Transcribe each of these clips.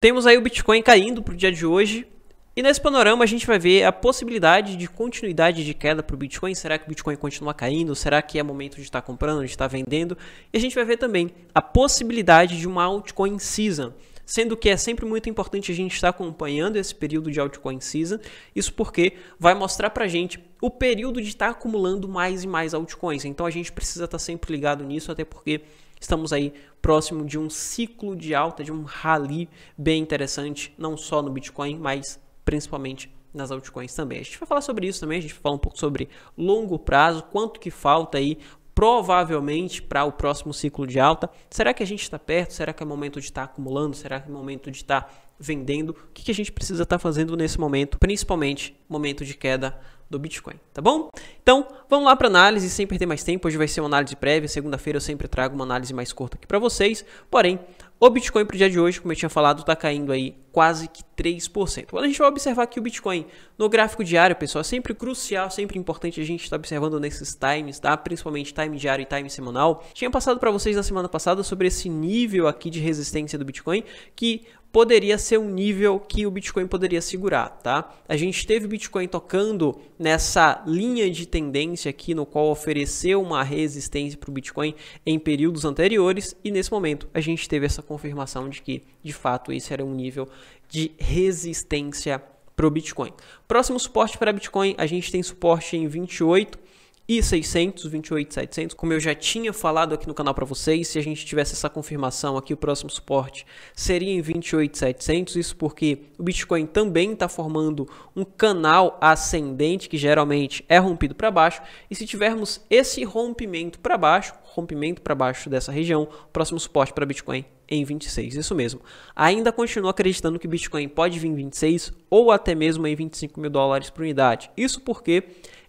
Temos aí o Bitcoin caindo para o dia de hoje. E nesse panorama a gente vai ver a possibilidade de continuidade de queda para o Bitcoin. Será que o Bitcoin continua caindo? Será que é momento de estar tá comprando, de estar tá vendendo? E a gente vai ver também a possibilidade de uma altcoin season sendo que é sempre muito importante a gente estar acompanhando esse período de altcoin season, isso porque vai mostrar para a gente o período de estar acumulando mais e mais altcoins. Então a gente precisa estar sempre ligado nisso, até porque estamos aí próximo de um ciclo de alta, de um rally bem interessante, não só no Bitcoin, mas principalmente nas altcoins também. A gente vai falar sobre isso também, a gente vai falar um pouco sobre longo prazo, quanto que falta aí provavelmente para o próximo ciclo de alta. Será que a gente está perto? Será que é momento de estar tá acumulando? Será que é momento de estar tá vendendo? O que, que a gente precisa estar tá fazendo nesse momento, principalmente momento de queda do Bitcoin, tá bom? Então, vamos lá para análise, sem perder mais tempo. Hoje vai ser uma análise prévia. Segunda-feira eu sempre trago uma análise mais curta aqui para vocês. Porém, o Bitcoin para o dia de hoje, como eu tinha falado, está caindo aí quase que 3%. Quando a gente vai observar aqui o Bitcoin no gráfico diário, pessoal, é sempre crucial, sempre importante a gente estar tá observando nesses times, tá? Principalmente time diário e time semanal. Tinha passado para vocês na semana passada sobre esse nível aqui de resistência do Bitcoin, que poderia ser um nível que o Bitcoin poderia segurar, tá? A gente teve o Bitcoin tocando nessa linha de tendência aqui, no qual ofereceu uma resistência para o Bitcoin em períodos anteriores, e nesse momento a gente teve essa confirmação de que de fato esse era um nível de resistência para o Bitcoin. Próximo suporte para Bitcoin, a gente tem suporte em 28 e 600, 28700, como eu já tinha falado aqui no canal para vocês, se a gente tivesse essa confirmação aqui, o próximo suporte seria em 28700, isso porque o Bitcoin também está formando um canal ascendente que geralmente é rompido para baixo, e se tivermos esse rompimento para baixo, rompimento para baixo dessa região, o próximo suporte para Bitcoin em 26, isso mesmo. Ainda continuo acreditando que Bitcoin pode vir em 26 ou até mesmo em 25 mil dólares por unidade. Isso porque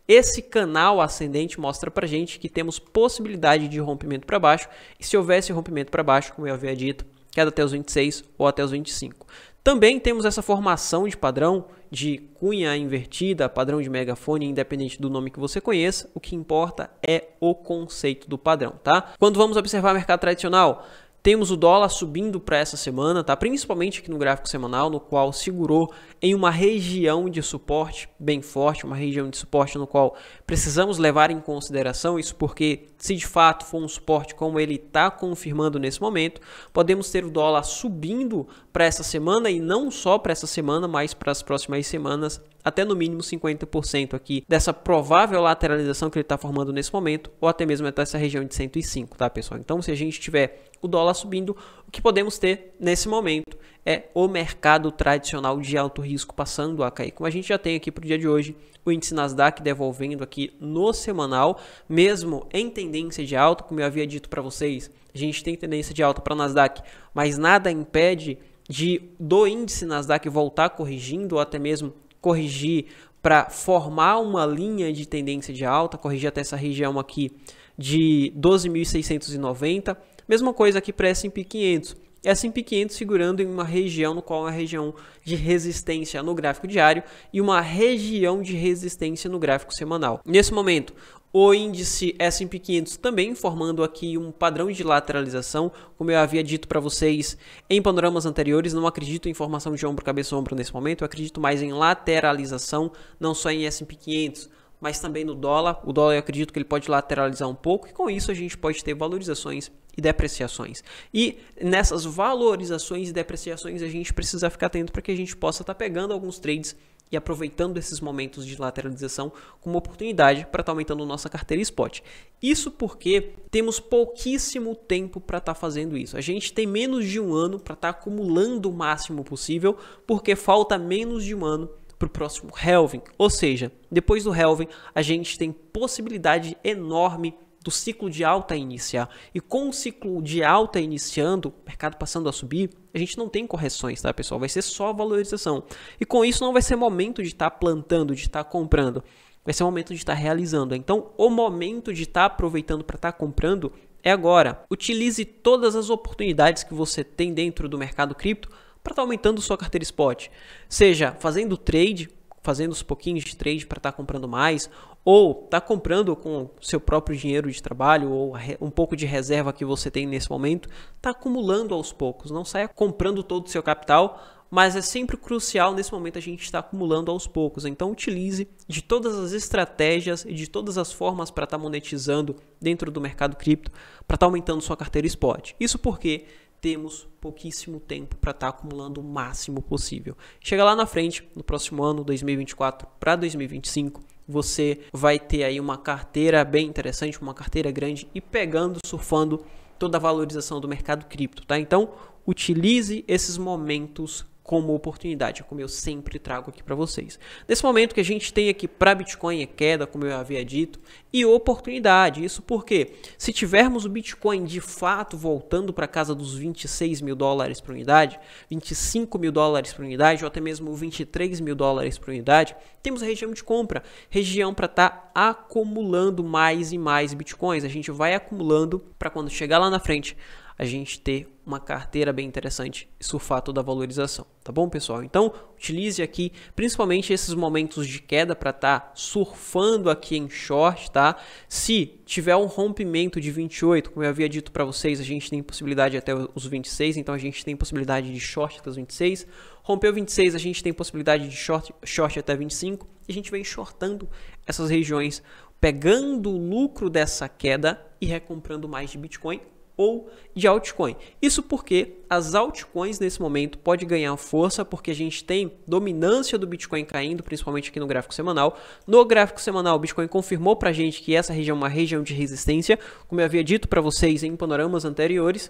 esse canal ascendente mostra para gente que temos possibilidade de rompimento para baixo, e se houvesse rompimento para baixo, como eu havia dito, queda até os 26 ou até os 25. Também temos essa formação de padrão de cunha invertida, padrão de megafone, independente do nome que você conheça, o que importa é o conceito do padrão, tá? Quando vamos observar o mercado tradicional, temos o dólar subindo para essa semana, tá? Principalmente aqui no gráfico semanal, no qual segurou em uma região de suporte bem forte, uma região de suporte no qual precisamos levar em consideração isso, porque se de fato for um suporte como ele está confirmando nesse momento, podemos ter o dólar subindo para essa semana e não só para essa semana, mas para as próximas semanas, até no mínimo 50% aqui dessa provável lateralização que ele está formando nesse momento, ou até mesmo até essa região de 105, tá pessoal? Então, se a gente tiver o dólar subindo, o que podemos ter nesse momento é o mercado tradicional de alto risco passando a cair. Como a gente já tem aqui para o dia de hoje, o índice Nasdaq devolvendo aqui no semanal, mesmo em tendência de alta, como eu havia dito para vocês, a gente tem tendência de alta para o Nasdaq, mas nada impede de do índice Nasdaq voltar corrigindo ou até mesmo corrigir para formar uma linha de tendência de alta, corrigir até essa região aqui de 12.690. Mesma coisa aqui para S&P 500. S&P 500 segurando em uma região no qual é uma região de resistência no gráfico diário e uma região de resistência no gráfico semanal. Nesse momento, o índice S&P 500 também formando aqui um padrão de lateralização, como eu havia dito para vocês em panoramas anteriores, não acredito em formação de ombro, cabeça, ombro nesse momento, eu acredito mais em lateralização, não só em S&P 500, mas também no dólar. O dólar eu acredito que ele pode lateralizar um pouco e com isso a gente pode ter valorizações e depreciações. E nessas valorizações e depreciações a gente precisa ficar atento para que a gente possa estar tá pegando alguns trades e aproveitando esses momentos de lateralização como oportunidade para estar tá aumentando nossa carteira spot. Isso porque temos pouquíssimo tempo para estar tá fazendo isso. A gente tem menos de um ano para estar tá acumulando o máximo possível, porque falta menos de um ano para o próximo halving. Ou seja, depois do halving, a gente tem possibilidade enorme do ciclo de alta iniciar. E com o ciclo de alta iniciando, mercado passando a subir, a gente não tem correções, tá, pessoal? Vai ser só valorização. E com isso não vai ser momento de estar tá plantando, de estar tá comprando. Vai ser momento de estar tá realizando. Então, o momento de estar tá aproveitando para estar tá comprando é agora. Utilize todas as oportunidades que você tem dentro do mercado cripto para estar tá aumentando sua carteira spot. Seja fazendo trade, fazendo os pouquinhos de trade para estar comprando mais, ou está comprando com seu próprio dinheiro de trabalho ou um pouco de reserva que você tem nesse momento, está acumulando aos poucos. Não saia comprando todo o seu capital, mas é sempre crucial nesse momento a gente estar tá acumulando aos poucos. Então utilize de todas as estratégias e de todas as formas para estar tá monetizando dentro do mercado cripto, para estar tá aumentando sua carteira spot. Isso porque temos pouquíssimo tempo para estar tá acumulando o máximo possível. Chega lá na frente, no próximo ano, 2024 para 2025, você vai ter aí uma carteira bem interessante, uma carteira grande e pegando, surfando toda a valorização do mercado cripto, tá? Então, utilize esses momentos como oportunidade, como eu sempre trago aqui para vocês. Nesse momento que a gente tem aqui para Bitcoin é queda, como eu havia dito, e oportunidade. Isso porque se tivermos o Bitcoin de fato voltando para casa dos 26 mil dólares por unidade, 25 mil dólares por unidade, ou até mesmo 23 mil dólares por unidade, temos a região de compra, região para estar tá acumulando mais e mais Bitcoins. A gente vai acumulando para quando chegar lá na frente a gente ter uma carteira bem interessante e surfar toda a valorização, tá bom, pessoal? Então, utilize aqui principalmente esses momentos de queda para estar tá surfando aqui em short, tá? Se tiver um rompimento de 28, como eu havia dito para vocês, a gente tem possibilidade até os 26, então a gente tem possibilidade de short até os 26. Rompeu 26, a gente tem possibilidade de short, short até 25 e a gente vem shortando essas regiões, pegando o lucro dessa queda e recomprando mais de Bitcoin ou de altcoin. Isso porque as altcoins nesse momento pode ganhar força porque a gente tem dominância do Bitcoin caindo, principalmente aqui no gráfico semanal. No gráfico semanal, o Bitcoin confirmou para a gente que essa região é uma região de resistência, como eu havia dito para vocês em panoramas anteriores.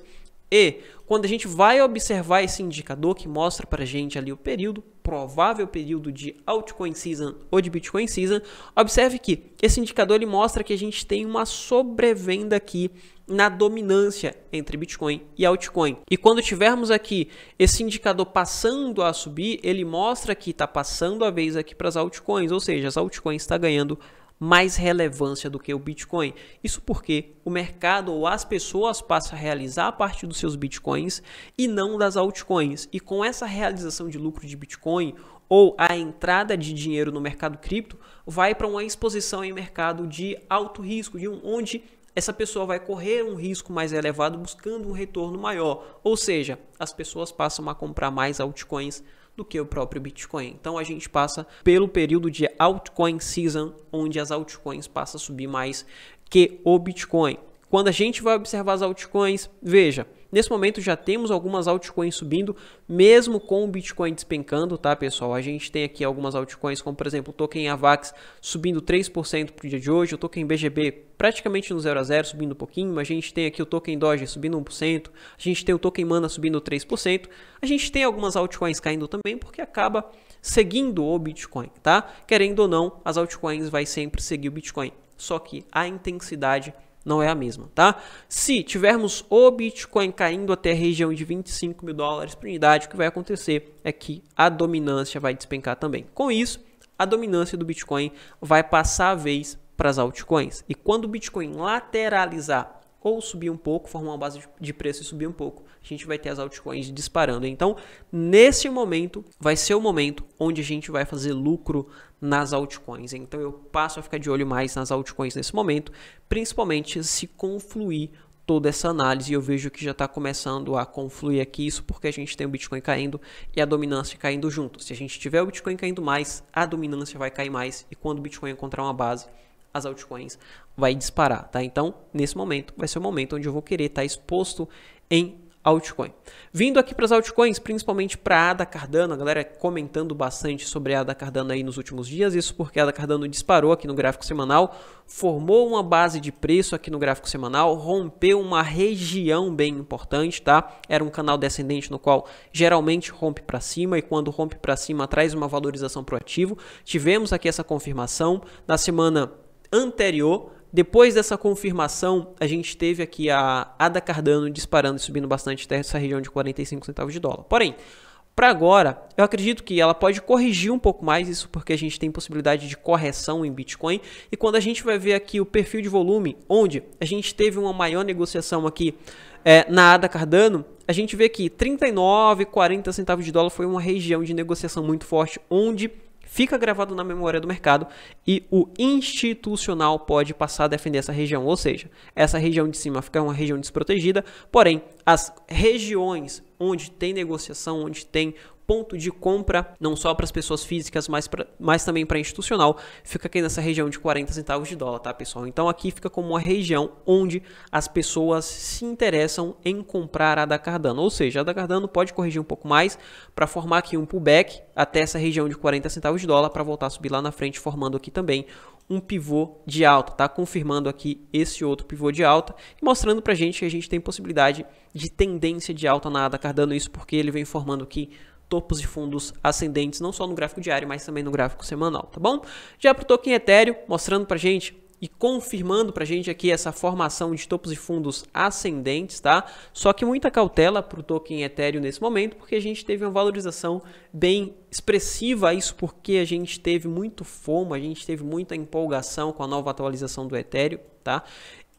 E quando a gente vai observar esse indicador que mostra para gente ali o período, provável período de altcoin season ou de Bitcoin season, observe que esse indicador ele mostra que a gente tem uma sobrevenda aqui na dominância entre Bitcoin e altcoin. E quando tivermos aqui esse indicador passando a subir, ele mostra que está passando a vez aqui para as altcoins, ou seja, as altcoins está ganhando mais relevância do que o Bitcoin. Isso porque o mercado ou as pessoas passam a realizar a partir dos seus Bitcoins e não das altcoins. E com essa realização de lucro de Bitcoin ou a entrada de dinheiro no mercado cripto, vai para uma exposição em mercado de alto risco, de um, onde essa pessoa vai correr um risco mais elevado buscando um retorno maior. Ou seja, as pessoas passam a comprar mais altcoins do que o próprio Bitcoin. Então a gente passa pelo período de altcoin season, onde as altcoins passam a subir mais que o Bitcoin. Quando a gente vai observar as altcoins, veja, Nesse momento já temos algumas altcoins subindo, mesmo com o Bitcoin despencando, tá, pessoal? A gente tem aqui algumas altcoins, como por exemplo o token AVAX subindo 3% para o dia de hoje, o token BGB praticamente no 0 a 0 subindo um pouquinho, a gente tem aqui o token Doge subindo 1%, a gente tem o token Mana subindo 3%, a gente tem algumas altcoins caindo também, porque acaba seguindo o Bitcoin, tá? Querendo ou não, as altcoins vai sempre seguir o Bitcoin, só que a intensidade não é a mesma, tá? Se tivermos o Bitcoin caindo até a região de 25 mil dólares por unidade, o que vai acontecer é que a dominância vai despencar também. Com isso, a dominância do Bitcoin vai passar a vez para as altcoins. E quando o Bitcoin lateralizar ou subir um pouco, formar uma base de preço e subir um pouco, a gente vai ter as altcoins disparando. Então, nesse momento, vai ser o momento onde a gente vai fazer lucro nas altcoins. Então, eu passo a ficar de olho mais nas altcoins nesse momento, principalmente se confluir toda essa análise. eu vejo que já está começando a confluir aqui isso, porque a gente tem o Bitcoin caindo e a dominância caindo junto. Se a gente tiver o Bitcoin caindo mais, a dominância vai cair mais, e quando o Bitcoin encontrar uma base as altcoins vai disparar, tá? Então, nesse momento, vai ser o momento onde eu vou querer estar tá exposto em altcoin. Vindo aqui para as altcoins, principalmente para a ADA Cardano, a galera comentando bastante sobre a ADA Cardano aí nos últimos dias, isso porque a ADA Cardano disparou aqui no gráfico semanal, formou uma base de preço aqui no gráfico semanal, rompeu uma região bem importante, tá? Era um canal descendente no qual geralmente rompe para cima e quando rompe para cima traz uma valorização pro ativo. Tivemos aqui essa confirmação na semana anterior. Depois dessa confirmação, a gente teve aqui a Ada Cardano disparando e subindo bastante até essa região de 45 centavos de dólar. Porém, para agora, eu acredito que ela pode corrigir um pouco mais isso porque a gente tem possibilidade de correção em Bitcoin. E quando a gente vai ver aqui o perfil de volume, onde a gente teve uma maior negociação aqui é, na ADA Cardano, a gente vê que 39,40 centavos de dólar foi uma região de negociação muito forte, onde fica gravado na memória do mercado e o institucional pode passar a defender essa região, ou seja, essa região de cima fica uma região desprotegida, porém as regiões onde tem negociação, onde tem ponto de compra, não só para as pessoas físicas, mas, pra, mas também para institucional, fica aqui nessa região de 40 centavos de dólar, tá, pessoal? Então aqui fica como uma região onde as pessoas se interessam em comprar a da Cardano, ou seja, a da Cardano pode corrigir um pouco mais para formar aqui um pullback até essa região de 40 centavos de dólar para voltar a subir lá na frente, formando aqui também um pivô de alta, tá? Confirmando aqui esse outro pivô de alta e mostrando pra gente que a gente tem possibilidade de tendência de alta na ADA Cardano, isso porque ele vem formando aqui topos de fundos ascendentes, não só no gráfico diário, mas também no gráfico semanal, tá bom? Já pro token Ethereum, mostrando pra gente e confirmando para a gente aqui essa formação de topos e fundos ascendentes, tá? Só que muita cautela para o token Ethereum nesse momento, porque a gente teve uma valorização bem expressiva, isso porque a gente teve muito fomo, a gente teve muita empolgação com a nova atualização do Ethereum, tá?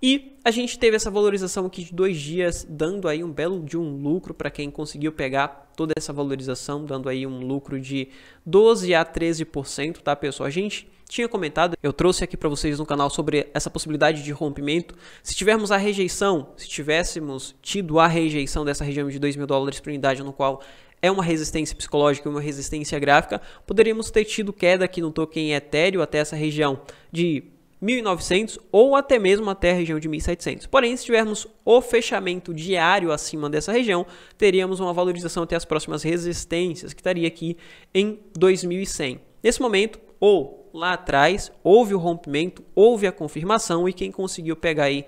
E a gente teve essa valorização aqui de dois dias, dando aí um belo de um lucro para quem conseguiu pegar toda essa valorização, dando aí um lucro de 12 a 13%, tá pessoal? A gente tinha comentado, eu trouxe aqui para vocês no canal sobre essa possibilidade de rompimento. Se tivermos a rejeição, se tivéssemos tido a rejeição dessa região de 2 mil dólares por unidade, no qual é uma resistência psicológica e uma resistência gráfica, poderíamos ter tido queda aqui no token Ethereum até essa região de 1900 ou até mesmo até a região de 1700. Porém, se tivermos o fechamento diário acima dessa região, teríamos uma valorização até as próximas resistências, que estaria aqui em 2100. Nesse momento, ou lá atrás, houve o rompimento, houve a confirmação e quem conseguiu pegar aí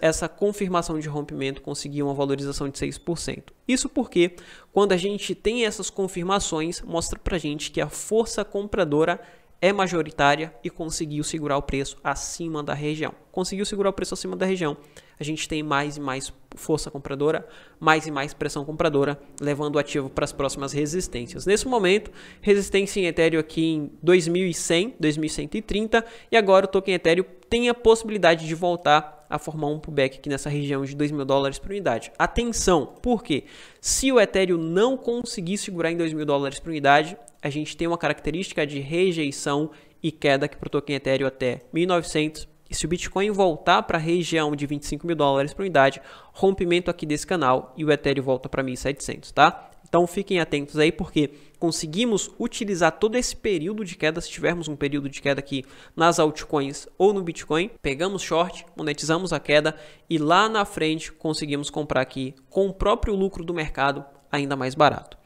essa confirmação de rompimento conseguiu uma valorização de 6%. Isso porque, quando a gente tem essas confirmações, mostra para gente que a força compradora é majoritária e conseguiu segurar o preço acima da região. Conseguiu segurar o preço acima da região. A gente tem mais e mais força compradora, mais e mais pressão compradora, levando o ativo para as próximas resistências. Nesse momento, resistência em Ethereum aqui em 2100, 2130 e agora o token Ethereum tem a possibilidade de voltar a formar um pullback aqui nessa região de 2 mil dólares por unidade. Atenção, porque se o Ethereum não conseguir segurar em 2 mil dólares por unidade, a gente tem uma característica de rejeição e queda que para o token Ethereum até 1900. E se o Bitcoin voltar para a região de 25 mil dólares por unidade, rompimento aqui desse canal e o Ethereum volta para 1.700, tá? Então fiquem atentos aí porque conseguimos utilizar todo esse período de queda, se tivermos um período de queda aqui nas altcoins ou no Bitcoin, pegamos short, monetizamos a queda e lá na frente conseguimos comprar aqui com o próprio lucro do mercado ainda mais barato.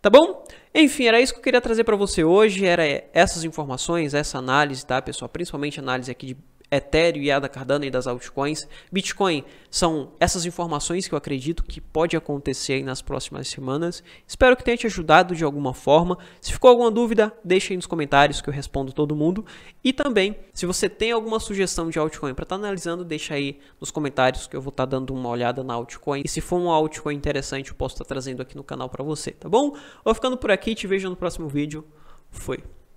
Tá bom? Enfim, era isso que eu queria trazer para você hoje, era essas informações, essa análise, tá, pessoal? Principalmente análise aqui de Ethereum e Ada da Cardano e das altcoins, Bitcoin, são essas informações que eu acredito que pode acontecer nas próximas semanas. Espero que tenha te ajudado de alguma forma. Se ficou alguma dúvida, deixa aí nos comentários que eu respondo todo mundo. E também, se você tem alguma sugestão de altcoin para estar tá analisando, deixa aí nos comentários que eu vou estar tá dando uma olhada na altcoin. E se for uma altcoin interessante, eu posso estar tá trazendo aqui no canal para você, tá bom? Vou ficando por aqui, te vejo no próximo vídeo. Fui.